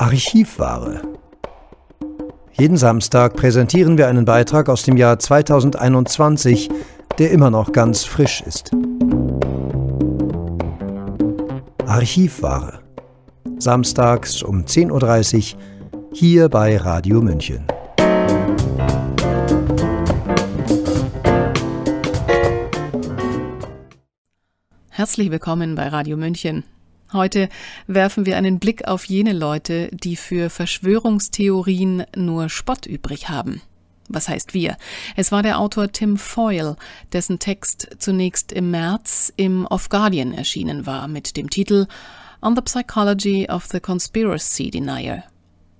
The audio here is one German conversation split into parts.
Archivware. Jeden Samstag präsentieren wir einen Beitrag aus dem Jahr 2021, der immer noch ganz frisch ist. Archivware. Samstags um 10.30 Uhr hier bei Radio München. Herzlich willkommen bei Radio München. Heute werfen wir einen Blick auf jene Leute, die für Verschwörungstheorien nur Spott übrig haben. Was heißt wir? Es war der Autor Tim Foyle, dessen Text zunächst im März im Off Guardian erschienen war mit dem Titel On the Psychology of the Conspiracy Denier.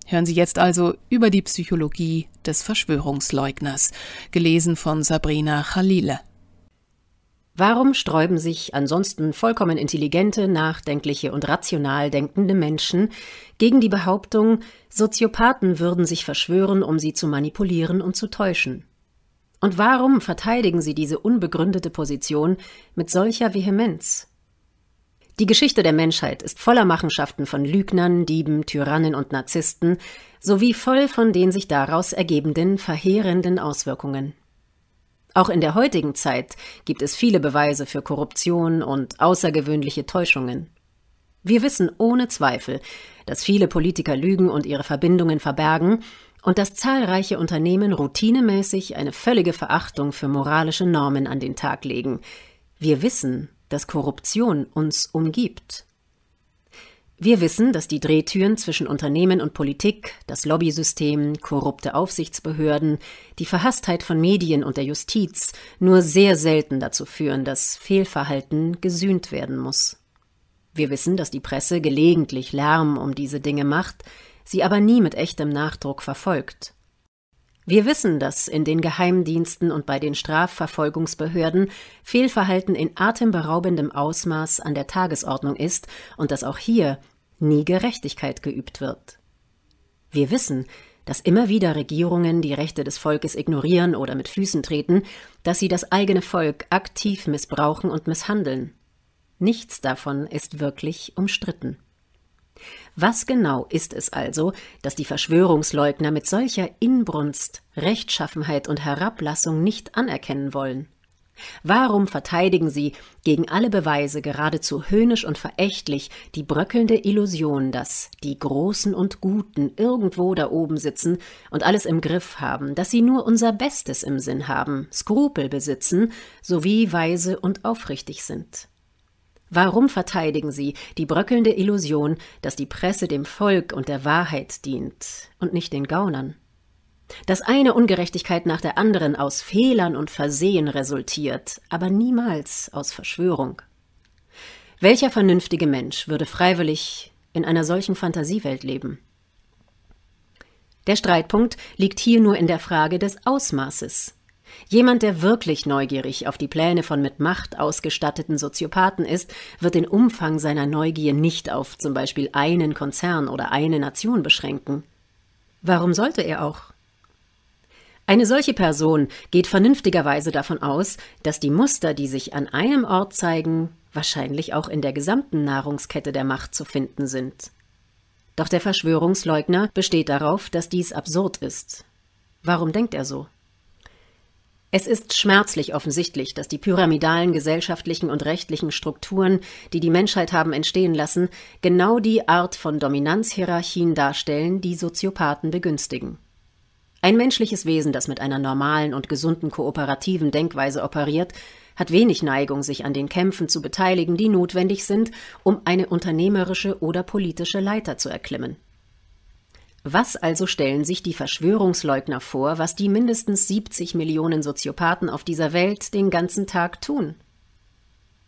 Hören Sie jetzt also über die Psychologie des Verschwörungsleugners, gelesen von Sabrina Khalile. Warum sträuben sich ansonsten vollkommen intelligente, nachdenkliche und rational denkende Menschen gegen die Behauptung, Soziopathen würden sich verschwören, um sie zu manipulieren und zu täuschen? Und warum verteidigen sie diese unbegründete Position mit solcher Vehemenz? Die Geschichte der Menschheit ist voller Machenschaften von Lügnern, Dieben, Tyrannen und Narzissten sowie voll von den sich daraus ergebenden verheerenden Auswirkungen. Auch in der heutigen Zeit gibt es viele Beweise für Korruption und außergewöhnliche Täuschungen. Wir wissen ohne Zweifel, dass viele Politiker lügen und ihre Verbindungen verbergen und dass zahlreiche Unternehmen routinemäßig eine völlige Verachtung für moralische Normen an den Tag legen. Wir wissen, dass Korruption uns umgibt. Wir wissen, dass die Drehtüren zwischen Unternehmen und Politik, das Lobbysystem, korrupte Aufsichtsbehörden, die Verhasstheit von Medien und der Justiz nur sehr selten dazu führen, dass Fehlverhalten gesühnt werden muss. Wir wissen, dass die Presse gelegentlich Lärm um diese Dinge macht, sie aber nie mit echtem Nachdruck verfolgt. Wir wissen, dass in den Geheimdiensten und bei den Strafverfolgungsbehörden Fehlverhalten in atemberaubendem Ausmaß an der Tagesordnung ist und dass auch hier nie Gerechtigkeit geübt wird. Wir wissen, dass immer wieder Regierungen die Rechte des Volkes ignorieren oder mit Füßen treten, dass sie das eigene Volk aktiv missbrauchen und misshandeln. Nichts davon ist wirklich umstritten. Was genau ist es also, dass die Verschwörungsleugner mit solcher Inbrunst, Rechtschaffenheit und Herablassung nicht anerkennen wollen? Warum verteidigen sie gegen alle Beweise geradezu höhnisch und verächtlich die bröckelnde Illusion, dass die Großen und Guten irgendwo da oben sitzen und alles im Griff haben, dass sie nur unser Bestes im Sinn haben, Skrupel besitzen sowie weise und aufrichtig sind? Warum verteidigen sie die bröckelnde Illusion, dass die Presse dem Volk und der Wahrheit dient und nicht den Gaunern? Dass eine Ungerechtigkeit nach der anderen aus Fehlern und Versehen resultiert, aber niemals aus Verschwörung. Welcher vernünftige Mensch würde freiwillig in einer solchen Fantasiewelt leben? Der Streitpunkt liegt hier nur in der Frage des Ausmaßes Jemand, der wirklich neugierig auf die Pläne von mit Macht ausgestatteten Soziopathen ist, wird den Umfang seiner Neugier nicht auf zum Beispiel einen Konzern oder eine Nation beschränken. Warum sollte er auch? Eine solche Person geht vernünftigerweise davon aus, dass die Muster, die sich an einem Ort zeigen, wahrscheinlich auch in der gesamten Nahrungskette der Macht zu finden sind. Doch der Verschwörungsleugner besteht darauf, dass dies absurd ist. Warum denkt er so? Es ist schmerzlich offensichtlich, dass die pyramidalen gesellschaftlichen und rechtlichen Strukturen, die die Menschheit haben entstehen lassen, genau die Art von Dominanzhierarchien darstellen, die Soziopathen begünstigen. Ein menschliches Wesen, das mit einer normalen und gesunden kooperativen Denkweise operiert, hat wenig Neigung, sich an den Kämpfen zu beteiligen, die notwendig sind, um eine unternehmerische oder politische Leiter zu erklimmen. Was also stellen sich die Verschwörungsleugner vor, was die mindestens 70 Millionen Soziopathen auf dieser Welt den ganzen Tag tun?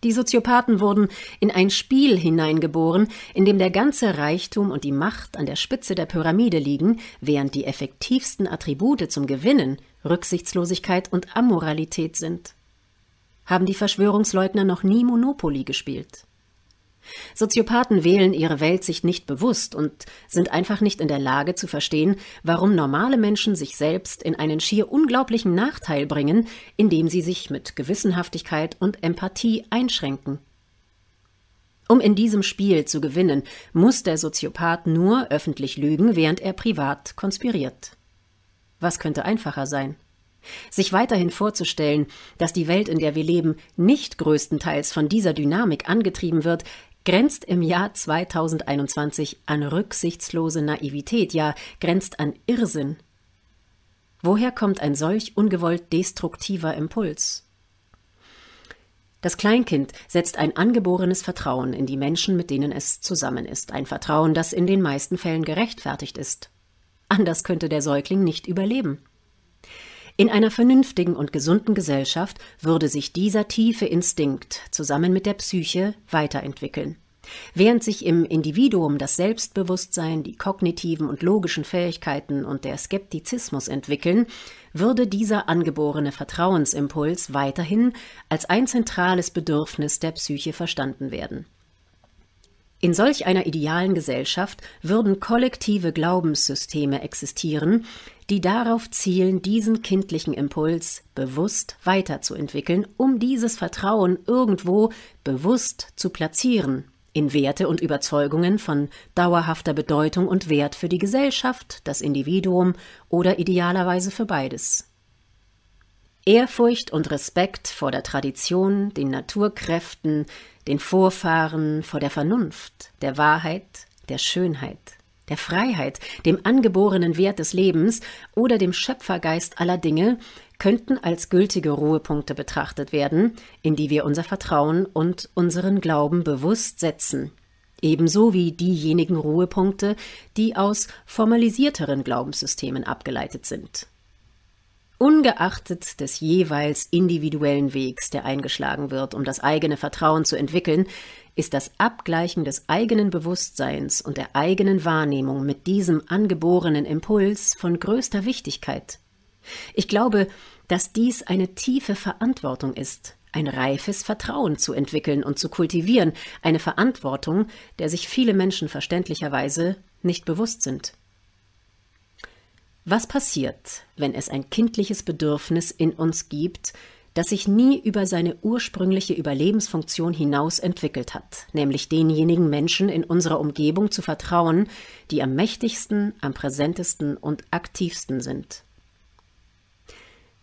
Die Soziopathen wurden in ein Spiel hineingeboren, in dem der ganze Reichtum und die Macht an der Spitze der Pyramide liegen, während die effektivsten Attribute zum Gewinnen Rücksichtslosigkeit und Amoralität sind. Haben die Verschwörungsleugner noch nie Monopoly gespielt? Soziopathen wählen ihre Welt sich nicht bewusst und sind einfach nicht in der Lage zu verstehen, warum normale Menschen sich selbst in einen schier unglaublichen Nachteil bringen, indem sie sich mit Gewissenhaftigkeit und Empathie einschränken. Um in diesem Spiel zu gewinnen, muss der Soziopath nur öffentlich lügen, während er privat konspiriert. Was könnte einfacher sein? Sich weiterhin vorzustellen, dass die Welt, in der wir leben, nicht größtenteils von dieser Dynamik angetrieben wird, grenzt im Jahr 2021 an rücksichtslose Naivität, ja grenzt an Irrsinn. Woher kommt ein solch ungewollt destruktiver Impuls? Das Kleinkind setzt ein angeborenes Vertrauen in die Menschen, mit denen es zusammen ist, ein Vertrauen, das in den meisten Fällen gerechtfertigt ist. Anders könnte der Säugling nicht überleben. In einer vernünftigen und gesunden Gesellschaft würde sich dieser tiefe Instinkt zusammen mit der Psyche weiterentwickeln. Während sich im Individuum das Selbstbewusstsein, die kognitiven und logischen Fähigkeiten und der Skeptizismus entwickeln, würde dieser angeborene Vertrauensimpuls weiterhin als ein zentrales Bedürfnis der Psyche verstanden werden. In solch einer idealen Gesellschaft würden kollektive Glaubenssysteme existieren, die darauf zielen, diesen kindlichen Impuls bewusst weiterzuentwickeln, um dieses Vertrauen irgendwo bewusst zu platzieren in Werte und Überzeugungen von dauerhafter Bedeutung und Wert für die Gesellschaft, das Individuum oder idealerweise für beides. Ehrfurcht und Respekt vor der Tradition, den Naturkräften, den Vorfahren, vor der Vernunft, der Wahrheit, der Schönheit der Freiheit, dem angeborenen Wert des Lebens oder dem Schöpfergeist aller Dinge könnten als gültige Ruhepunkte betrachtet werden, in die wir unser Vertrauen und unseren Glauben bewusst setzen. Ebenso wie diejenigen Ruhepunkte, die aus formalisierteren Glaubenssystemen abgeleitet sind ungeachtet des jeweils individuellen Wegs, der eingeschlagen wird, um das eigene Vertrauen zu entwickeln, ist das Abgleichen des eigenen Bewusstseins und der eigenen Wahrnehmung mit diesem angeborenen Impuls von größter Wichtigkeit. Ich glaube, dass dies eine tiefe Verantwortung ist, ein reifes Vertrauen zu entwickeln und zu kultivieren, eine Verantwortung, der sich viele Menschen verständlicherweise nicht bewusst sind. Was passiert, wenn es ein kindliches Bedürfnis in uns gibt, das sich nie über seine ursprüngliche Überlebensfunktion hinaus entwickelt hat, nämlich denjenigen Menschen in unserer Umgebung zu vertrauen, die am mächtigsten, am präsentesten und aktivsten sind.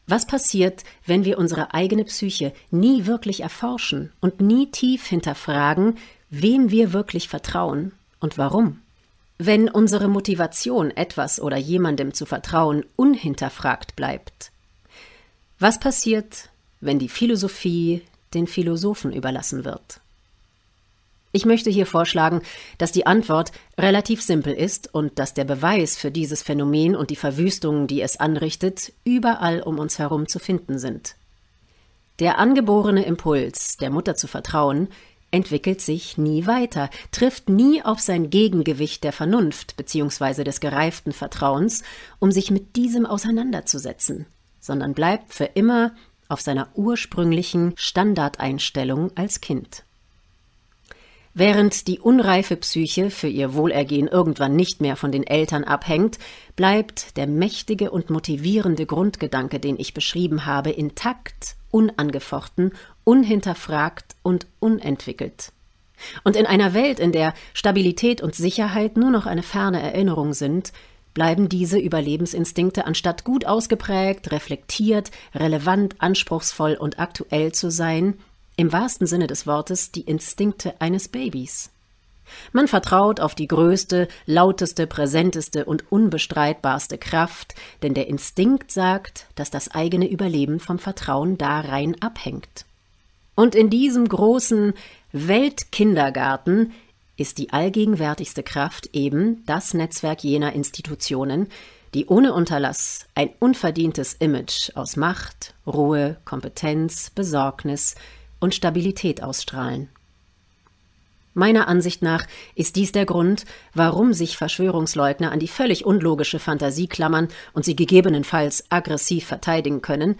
Was passiert, wenn wir unsere eigene Psyche nie wirklich erforschen und nie tief hinterfragen, wem wir wirklich vertrauen und warum? Wenn unsere Motivation, etwas oder jemandem zu vertrauen, unhinterfragt bleibt, was passiert, wenn die Philosophie den Philosophen überlassen wird. Ich möchte hier vorschlagen, dass die Antwort relativ simpel ist und dass der Beweis für dieses Phänomen und die Verwüstungen, die es anrichtet, überall um uns herum zu finden sind. Der angeborene Impuls, der Mutter zu vertrauen, entwickelt sich nie weiter, trifft nie auf sein Gegengewicht der Vernunft bzw. des gereiften Vertrauens, um sich mit diesem auseinanderzusetzen, sondern bleibt für immer auf seiner ursprünglichen Standardeinstellung als Kind. Während die unreife Psyche für ihr Wohlergehen irgendwann nicht mehr von den Eltern abhängt, bleibt der mächtige und motivierende Grundgedanke, den ich beschrieben habe, intakt, unangefochten, unhinterfragt und unentwickelt. Und in einer Welt, in der Stabilität und Sicherheit nur noch eine ferne Erinnerung sind, bleiben diese Überlebensinstinkte anstatt gut ausgeprägt, reflektiert, relevant, anspruchsvoll und aktuell zu sein, im wahrsten Sinne des Wortes die Instinkte eines Babys. Man vertraut auf die größte, lauteste, präsenteste und unbestreitbarste Kraft, denn der Instinkt sagt, dass das eigene Überleben vom Vertrauen darein abhängt. Und in diesem großen Weltkindergarten ist die allgegenwärtigste Kraft eben das Netzwerk jener Institutionen, die ohne Unterlass ein unverdientes Image aus Macht, Ruhe, Kompetenz, Besorgnis und Stabilität ausstrahlen. Meiner Ansicht nach ist dies der Grund, warum sich Verschwörungsleugner an die völlig unlogische Fantasie klammern und sie gegebenenfalls aggressiv verteidigen können,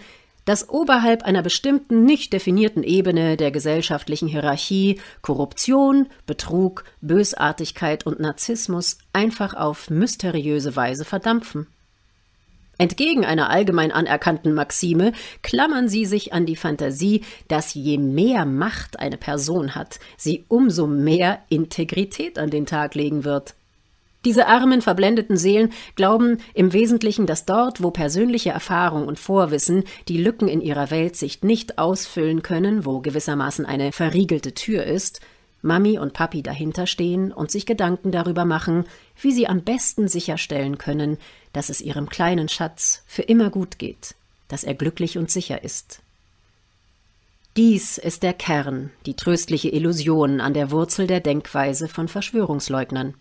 dass oberhalb einer bestimmten nicht definierten Ebene der gesellschaftlichen Hierarchie Korruption, Betrug, Bösartigkeit und Narzissmus einfach auf mysteriöse Weise verdampfen. Entgegen einer allgemein anerkannten Maxime klammern sie sich an die Fantasie, dass je mehr Macht eine Person hat, sie umso mehr Integrität an den Tag legen wird. Diese armen, verblendeten Seelen glauben im Wesentlichen, dass dort, wo persönliche Erfahrung und Vorwissen die Lücken in ihrer Weltsicht nicht ausfüllen können, wo gewissermaßen eine verriegelte Tür ist, Mami und Papi dahinter stehen und sich Gedanken darüber machen, wie sie am besten sicherstellen können, dass es ihrem kleinen Schatz für immer gut geht, dass er glücklich und sicher ist. Dies ist der Kern, die tröstliche Illusion an der Wurzel der Denkweise von Verschwörungsleugnern.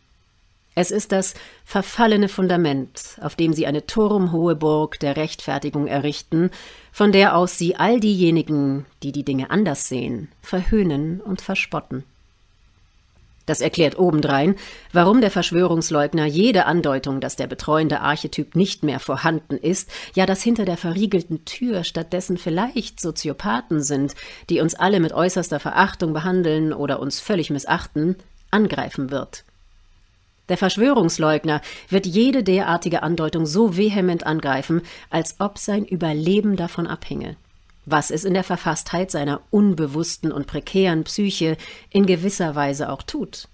Es ist das verfallene Fundament, auf dem sie eine turmhohe Burg der Rechtfertigung errichten, von der aus sie all diejenigen, die die Dinge anders sehen, verhöhnen und verspotten. Das erklärt obendrein, warum der Verschwörungsleugner jede Andeutung, dass der betreuende Archetyp nicht mehr vorhanden ist, ja dass hinter der verriegelten Tür stattdessen vielleicht Soziopathen sind, die uns alle mit äußerster Verachtung behandeln oder uns völlig missachten, angreifen wird. Der Verschwörungsleugner wird jede derartige Andeutung so vehement angreifen, als ob sein Überleben davon abhänge. Was es in der Verfasstheit seiner unbewussten und prekären Psyche in gewisser Weise auch tut.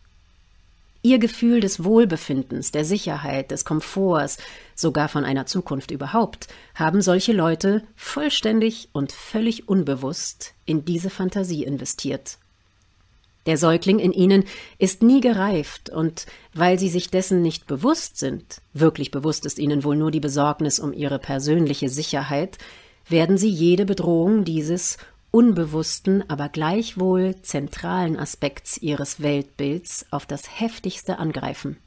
Ihr Gefühl des Wohlbefindens, der Sicherheit, des Komforts, sogar von einer Zukunft überhaupt, haben solche Leute vollständig und völlig unbewusst in diese Fantasie investiert. Der Säugling in ihnen ist nie gereift, und weil sie sich dessen nicht bewusst sind, wirklich bewusst ist ihnen wohl nur die Besorgnis um ihre persönliche Sicherheit, werden sie jede Bedrohung dieses unbewussten, aber gleichwohl zentralen Aspekts ihres Weltbilds auf das heftigste angreifen.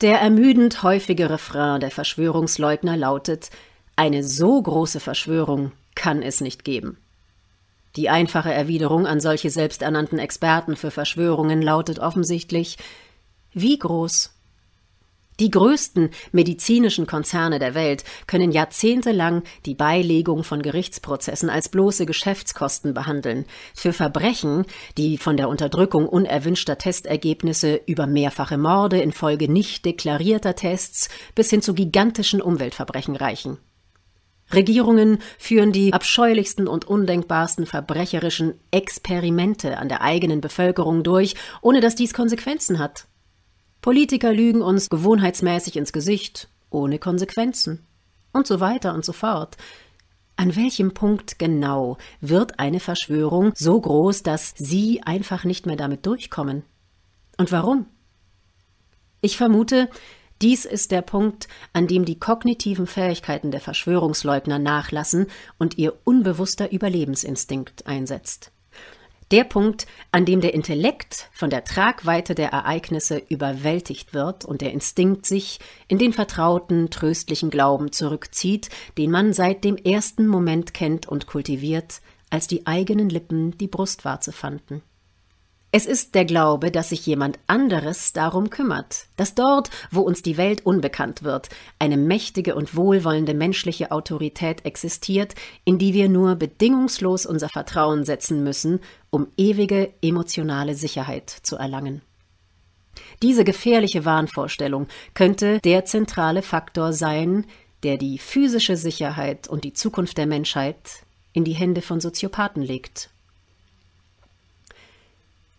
Der ermüdend häufige Refrain der Verschwörungsleugner lautet Eine so große Verschwörung kann es nicht geben. Die einfache Erwiderung an solche selbsternannten Experten für Verschwörungen lautet offensichtlich Wie groß? Die größten medizinischen Konzerne der Welt können jahrzehntelang die Beilegung von Gerichtsprozessen als bloße Geschäftskosten behandeln, für Verbrechen, die von der Unterdrückung unerwünschter Testergebnisse über mehrfache Morde infolge nicht deklarierter Tests bis hin zu gigantischen Umweltverbrechen reichen. Regierungen führen die abscheulichsten und undenkbarsten verbrecherischen Experimente an der eigenen Bevölkerung durch, ohne dass dies Konsequenzen hat. Politiker lügen uns gewohnheitsmäßig ins Gesicht, ohne Konsequenzen. Und so weiter und so fort. An welchem Punkt genau wird eine Verschwörung so groß, dass Sie einfach nicht mehr damit durchkommen? Und warum? Ich vermute, dies ist der Punkt, an dem die kognitiven Fähigkeiten der Verschwörungsleugner nachlassen und ihr unbewusster Überlebensinstinkt einsetzt. Der Punkt, an dem der Intellekt von der Tragweite der Ereignisse überwältigt wird und der Instinkt sich in den vertrauten, tröstlichen Glauben zurückzieht, den man seit dem ersten Moment kennt und kultiviert, als die eigenen Lippen die Brustwarze fanden. Es ist der Glaube, dass sich jemand anderes darum kümmert, dass dort, wo uns die Welt unbekannt wird, eine mächtige und wohlwollende menschliche Autorität existiert, in die wir nur bedingungslos unser Vertrauen setzen müssen, um ewige emotionale Sicherheit zu erlangen. Diese gefährliche Wahnvorstellung könnte der zentrale Faktor sein, der die physische Sicherheit und die Zukunft der Menschheit in die Hände von Soziopathen legt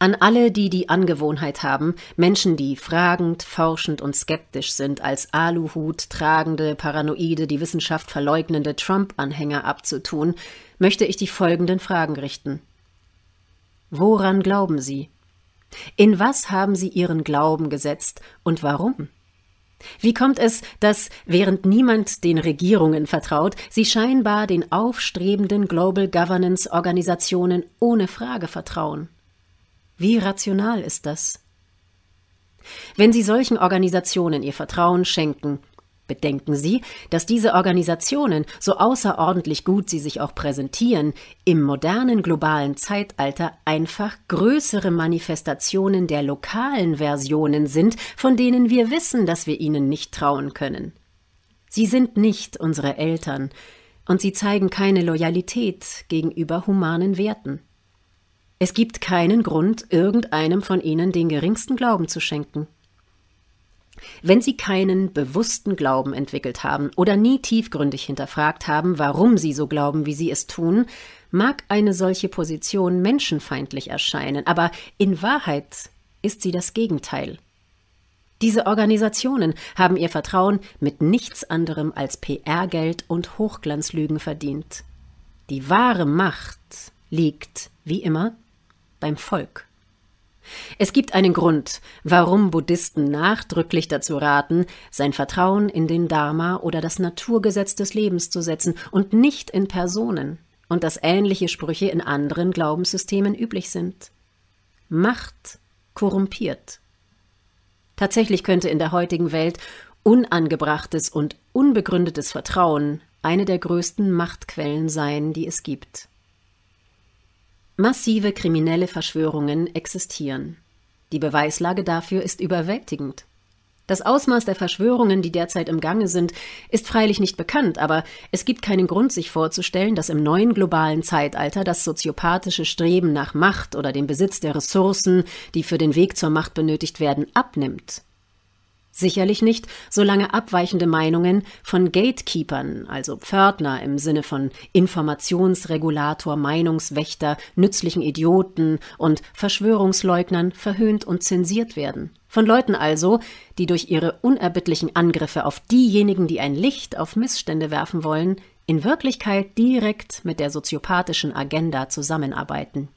an alle, die die Angewohnheit haben, Menschen, die fragend, forschend und skeptisch sind, als Aluhut tragende, paranoide, die Wissenschaft verleugnende Trump-Anhänger abzutun, möchte ich die folgenden Fragen richten. Woran glauben Sie? In was haben Sie Ihren Glauben gesetzt und warum? Wie kommt es, dass, während niemand den Regierungen vertraut, sie scheinbar den aufstrebenden Global Governance Organisationen ohne Frage vertrauen? Wie rational ist das? Wenn Sie solchen Organisationen Ihr Vertrauen schenken, bedenken Sie, dass diese Organisationen, so außerordentlich gut sie sich auch präsentieren, im modernen globalen Zeitalter einfach größere Manifestationen der lokalen Versionen sind, von denen wir wissen, dass wir ihnen nicht trauen können. Sie sind nicht unsere Eltern, und sie zeigen keine Loyalität gegenüber humanen Werten. Es gibt keinen Grund, irgendeinem von ihnen den geringsten Glauben zu schenken. Wenn Sie keinen bewussten Glauben entwickelt haben oder nie tiefgründig hinterfragt haben, warum Sie so glauben, wie Sie es tun, mag eine solche Position menschenfeindlich erscheinen, aber in Wahrheit ist sie das Gegenteil. Diese Organisationen haben ihr Vertrauen mit nichts anderem als PR-Geld und Hochglanzlügen verdient. Die wahre Macht liegt, wie immer, beim Volk. Es gibt einen Grund, warum Buddhisten nachdrücklich dazu raten, sein Vertrauen in den Dharma oder das Naturgesetz des Lebens zu setzen und nicht in Personen und dass ähnliche Sprüche in anderen Glaubenssystemen üblich sind. Macht korrumpiert. Tatsächlich könnte in der heutigen Welt unangebrachtes und unbegründetes Vertrauen eine der größten Machtquellen sein, die es gibt. Massive kriminelle Verschwörungen existieren. Die Beweislage dafür ist überwältigend. Das Ausmaß der Verschwörungen, die derzeit im Gange sind, ist freilich nicht bekannt, aber es gibt keinen Grund, sich vorzustellen, dass im neuen globalen Zeitalter das soziopathische Streben nach Macht oder dem Besitz der Ressourcen, die für den Weg zur Macht benötigt werden, abnimmt. Sicherlich nicht, solange abweichende Meinungen von Gatekeepern, also Pförtner im Sinne von Informationsregulator, Meinungswächter, nützlichen Idioten und Verschwörungsleugnern verhöhnt und zensiert werden. Von Leuten also, die durch ihre unerbittlichen Angriffe auf diejenigen, die ein Licht auf Missstände werfen wollen, in Wirklichkeit direkt mit der soziopathischen Agenda zusammenarbeiten.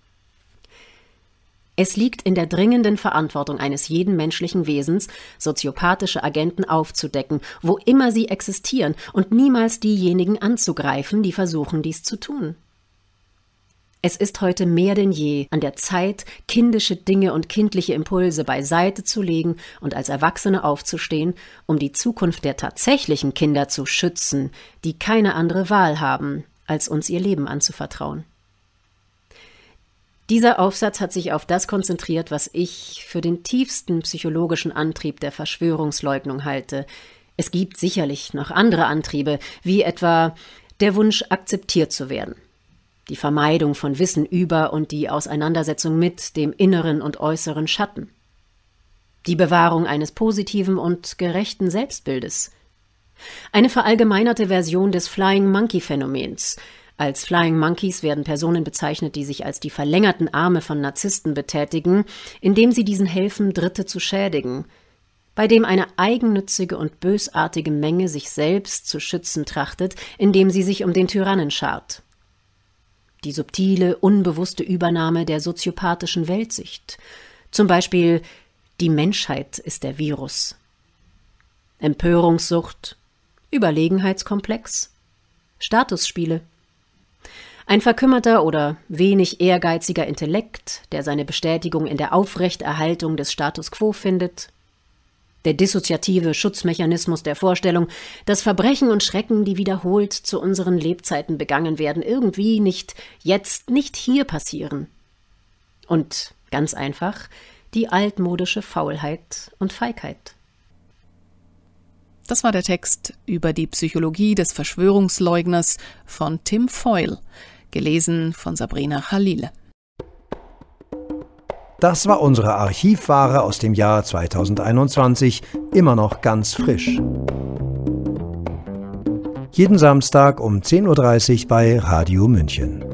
Es liegt in der dringenden Verantwortung eines jeden menschlichen Wesens, soziopathische Agenten aufzudecken, wo immer sie existieren, und niemals diejenigen anzugreifen, die versuchen, dies zu tun. Es ist heute mehr denn je an der Zeit, kindische Dinge und kindliche Impulse beiseite zu legen und als Erwachsene aufzustehen, um die Zukunft der tatsächlichen Kinder zu schützen, die keine andere Wahl haben, als uns ihr Leben anzuvertrauen. Dieser Aufsatz hat sich auf das konzentriert, was ich für den tiefsten psychologischen Antrieb der Verschwörungsleugnung halte. Es gibt sicherlich noch andere Antriebe, wie etwa der Wunsch, akzeptiert zu werden, die Vermeidung von Wissen über und die Auseinandersetzung mit dem inneren und äußeren Schatten, die Bewahrung eines positiven und gerechten Selbstbildes, eine verallgemeinerte Version des Flying Monkey Phänomens, als Flying Monkeys werden Personen bezeichnet, die sich als die verlängerten Arme von Narzissten betätigen, indem sie diesen helfen, Dritte zu schädigen, bei dem eine eigennützige und bösartige Menge sich selbst zu schützen trachtet, indem sie sich um den Tyrannen schart. Die subtile, unbewusste Übernahme der soziopathischen Weltsicht. Zum Beispiel, die Menschheit ist der Virus. Empörungssucht, Überlegenheitskomplex, Statusspiele, ein verkümmerter oder wenig ehrgeiziger Intellekt, der seine Bestätigung in der Aufrechterhaltung des Status quo findet, der dissoziative Schutzmechanismus der Vorstellung, dass Verbrechen und Schrecken, die wiederholt zu unseren Lebzeiten begangen werden, irgendwie nicht jetzt, nicht hier passieren. Und ganz einfach die altmodische Faulheit und Feigheit. Das war der Text über die Psychologie des Verschwörungsleugners von Tim Foyle. Gelesen von Sabrina Khalil. Das war unsere Archivware aus dem Jahr 2021, immer noch ganz frisch. Jeden Samstag um 10.30 Uhr bei Radio München.